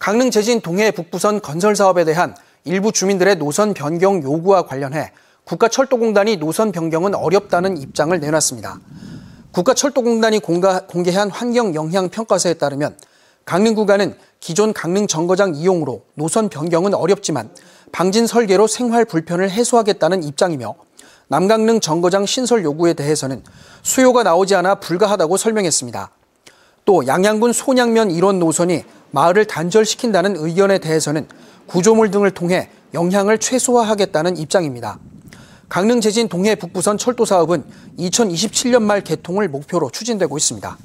강릉 재진 동해 북부선 건설 사업에 대한 일부 주민들의 노선 변경 요구와 관련해 국가철도공단이 노선 변경은 어렵다는 입장을 내놨습니다. 국가철도공단이 공가, 공개한 환경영향평가서에 따르면 강릉 구간은 기존 강릉 정거장 이용으로 노선 변경은 어렵지만 방진 설계로 생활 불편을 해소하겠다는 입장이며 남강릉 정거장 신설 요구에 대해서는 수요가 나오지 않아 불가하다고 설명했습니다. 또 양양군 손양면이원 노선이 마을을 단절시킨다는 의견에 대해서는 구조물 등을 통해 영향을 최소화하겠다는 입장입니다. 강릉 제진 동해 북부선 철도 사업은 2027년 말 개통을 목표로 추진되고 있습니다.